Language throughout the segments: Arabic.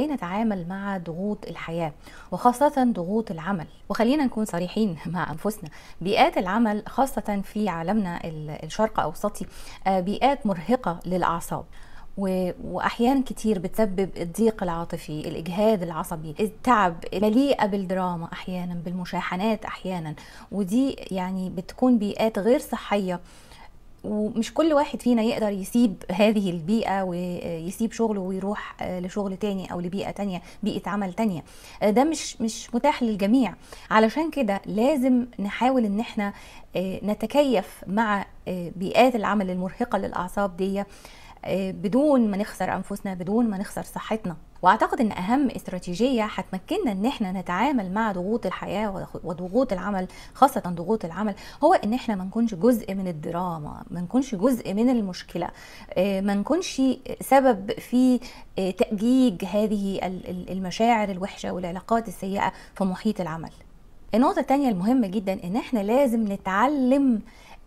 ازاي نتعامل مع ضغوط الحياة وخاصة ضغوط العمل وخلينا نكون صريحين مع أنفسنا بيئات العمل خاصة في عالمنا الشرق أوسطي آه، بيئات مرهقة للأعصاب واحيان كتير بتسبب الضيق العاطفي الاجهاد العصبي التعب مليئه بالدراما احيانا بالمشاحنات احيانا ودي يعني بتكون بيئات غير صحيه ومش كل واحد فينا يقدر يسيب هذه البيئة ويسيب شغله ويروح آه، لشغل تاني أو لبيئة تانية بيئة عمل تانية آه، ده مش مش متاح للجميع علشان كده لازم نحاول إن احنا آه، نتكيف مع بيئات العمل المرهقة للأعصاب دي بدون ما نخسر أنفسنا بدون ما نخسر صحتنا واعتقد ان اهم استراتيجيه هتمكننا ان احنا نتعامل مع ضغوط الحياه وضغوط العمل خاصه ضغوط العمل هو ان احنا ما نكونش جزء من الدراما ما نكونش جزء من المشكله آه، ما نكونش سبب في آه، تاجيج هذه المشاعر الوحشه والعلاقات السيئه في محيط العمل النقطة الثانيه المهمة جدا ان احنا لازم نتعلم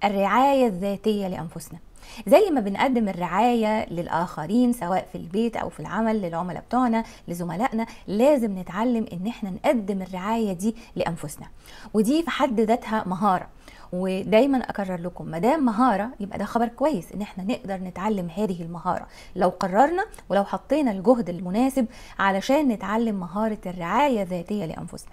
الرعاية الذاتية لأنفسنا زي ما بنقدم الرعاية للآخرين سواء في البيت أو في العمل للعملاء بتوعنا لزملائنا لازم نتعلم إن إحنا نقدم الرعاية دي لأنفسنا ودي في حد ذاتها مهارة ودايما اكرر لكم ما دام مهاره يبقى ده خبر كويس ان احنا نقدر نتعلم هذه المهاره لو قررنا ولو حطينا الجهد المناسب علشان نتعلم مهاره الرعايه الذاتيه لانفسنا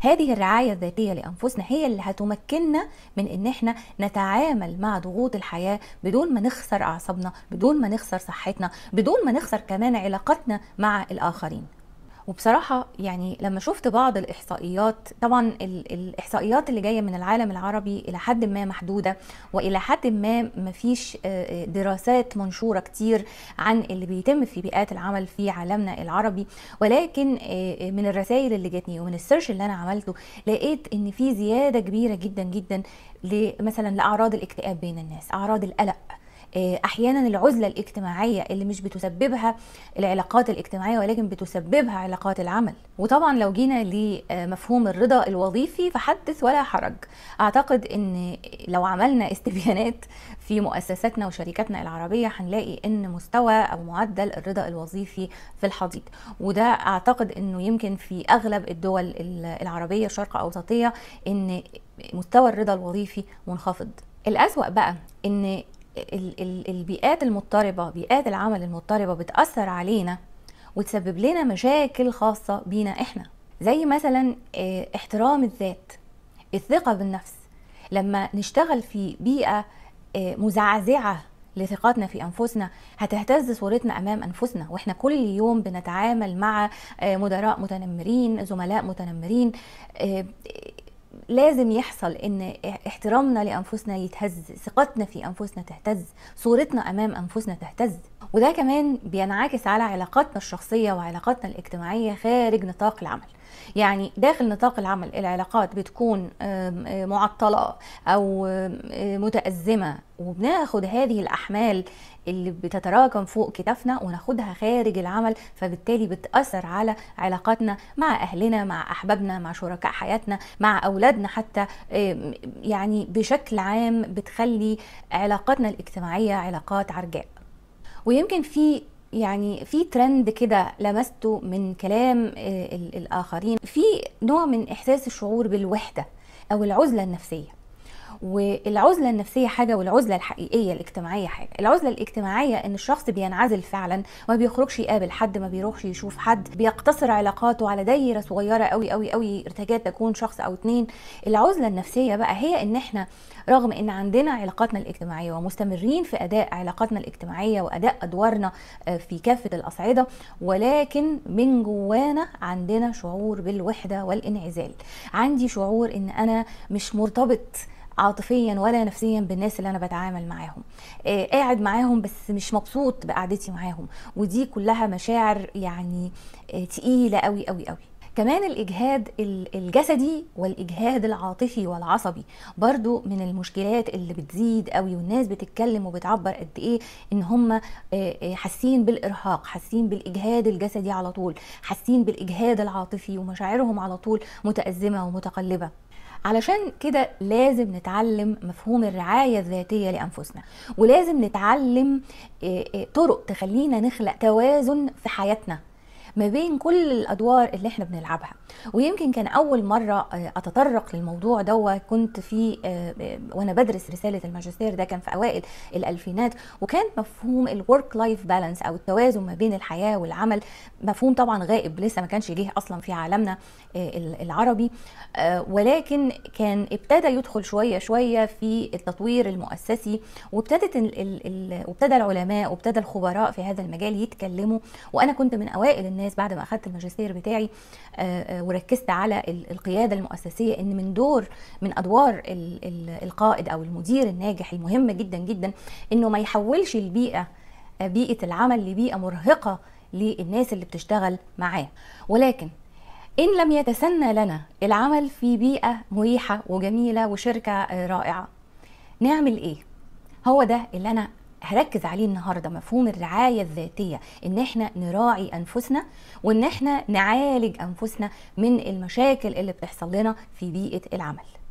هذه الرعاية الذاتية لأنفسنا هي اللي هتمكننا من إن إحنا نتعامل مع ضغوط الحياة بدون ما نخسر أعصابنا بدون ما نخسر صحتنا بدون ما نخسر كمان علاقتنا مع الآخرين وبصراحة يعني لما شفت بعض الإحصائيات طبعا الإحصائيات اللي جاية من العالم العربي إلى حد ما محدودة وإلى حد ما مفيش آه، آه، دراسات منشورة كتير عن اللي بيتم في بيئات العمل في عالمنا العربي ولكن آه، من الرسائل اللي جاتني ومن السيرش اللي أنا عملته لقيت إن في زيادة كبيرة جدا جدا مثلا لأعراض الاكتئاب بين الناس أعراض القلق آه، احيانا العزله الاجتماعيه اللي مش بتسببها العلاقات الاجتماعيه ولكن بتسببها علاقات العمل وطبعا لو جينا لمفهوم الرضا الوظيفي فحدث ولا حرج اعتقد ان لو عملنا استبيانات في مؤسساتنا وشركاتنا العربيه هنلاقي ان مستوى او معدل الرضا الوظيفي في الحضيض وده اعتقد انه يمكن في اغلب الدول العربيه الشرق اوسطيه ان مستوى الرضا الوظيفي منخفض الأسوأ بقى إن البيئات المضطربة بيئات العمل المضطربة بتأثر علينا وتسبب لنا مشاكل خاصة بينا احنا زي مثلا آه، احترام الذات الثقة بالنفس لما نشتغل في بيئة آه، مزعزعة لثقتنا في انفسنا هتهتز صورتنا امام انفسنا واحنا كل يوم بنتعامل مع آه، مدراء متنمرين زملاء متنمرين لازم يحصل ان احترامنا لانفسنا يتهز ثقتنا في انفسنا تهتز صورتنا امام انفسنا تهتز وده كمان بينعكس على علاقاتنا الشخصيه وعلاقاتنا الاجتماعيه خارج نطاق العمل يعني داخل نطاق العمل العلاقات بتكون آه، معطله او آه، متازمه وبناخد هذه الاحمال اللي بتتراكم فوق كتافنا وناخدها خارج العمل فبالتالي بتاثر على علاقاتنا مع اهلنا مع احبابنا مع شركاء حياتنا مع اولادنا حتى يعني بشكل عام بتخلي علاقاتنا الاجتماعيه علاقات عرجاء ويمكن في يعني في ترند كده لمسته من كلام آه، الاخرين في نوع من احساس الشعور بالوحده او العزله النفسيه والعزله النفسيه حاجه والعزله الحقيقيه الاجتماعيه حاجه العزله الاجتماعيه ان الشخص بينعزل فعلا ما بيخرجش يقابل حد ما بيروحش يشوف حد بيقتصر علاقاته على دايره صغيره قوي قوي قوي ارتجال تكون شخص او اتنين العزله النفسيه بقى هي ان احنا رغم ان عندنا علاقاتنا الاجتماعيه ومستمرين في اداء علاقاتنا الاجتماعيه واداء ادوارنا آه، في كافه الاصعده ولكن من جوانا عندنا شعور بالوحده والانعزال عندي شعور ان انا مش مرتبط عاطفيا ولا نفسيا بالناس اللي انا بتعامل معاهم آه قاعد معاهم بس مش مبسوط بقعدتي معاهم ودي كلها مشاعر يعني آه تقيله قوي قوي قوي كمان الإجهاد الجسدي والإجهاد العاطفي والعصبي برضو من المشكلات اللي بتزيد قوي والناس بتتكلم وبتعبر قد إيه إن هم آه، آه، حاسين بالإرهاق حاسين بالإجهاد الجسدي على طول حاسين بالإجهاد العاطفي ومشاعرهم على طول متأزمة ومتقلبة علشان كده لازم نتعلم مفهوم الرعايه الذاتيه لانفسنا ولازم نتعلم آه، آه، طرق تخلينا نخلق توازن في حياتنا ما بين كل الادوار اللي احنا بنلعبها ويمكن كان اول مره آه، اتطرق للموضوع دوت كنت في آه، آه، وانا بدرس رساله الماجستير ده كان في اوائل الالفينات وكان مفهوم الورك لايف بالانس او التوازن ما بين الحياه والعمل مفهوم طبعا غائب لسه ما كانش جه اصلا في عالمنا العربي ولكن كان ابتدى يدخل شويه شويه في التطوير المؤسسي وابتدت وابتدى العلماء وابتدى الخبراء في هذا المجال يتكلموا وانا كنت من اوائل الناس بعد ما اخذت الماجستير بتاعي آه، آه، وركزت على القياده المؤسسيه ان من دور من ادوار القائد او المدير الناجح المهمه جدا جدا انه ما يحولش البيئه آه، بيئه العمل لبيئه مرهقه للناس اللي بتشتغل معاه ولكن إن لم يتسنى لنا العمل في بيئة مريحة وجميلة وشركة رائعة نعمل إيه؟ هو ده اللي أنا هركز عليه النهارده مفهوم الرعايه الذاتيه ان احنا نراعي انفسنا وان احنا نعالج انفسنا من المشاكل اللي بتحصل لنا في بيئه العمل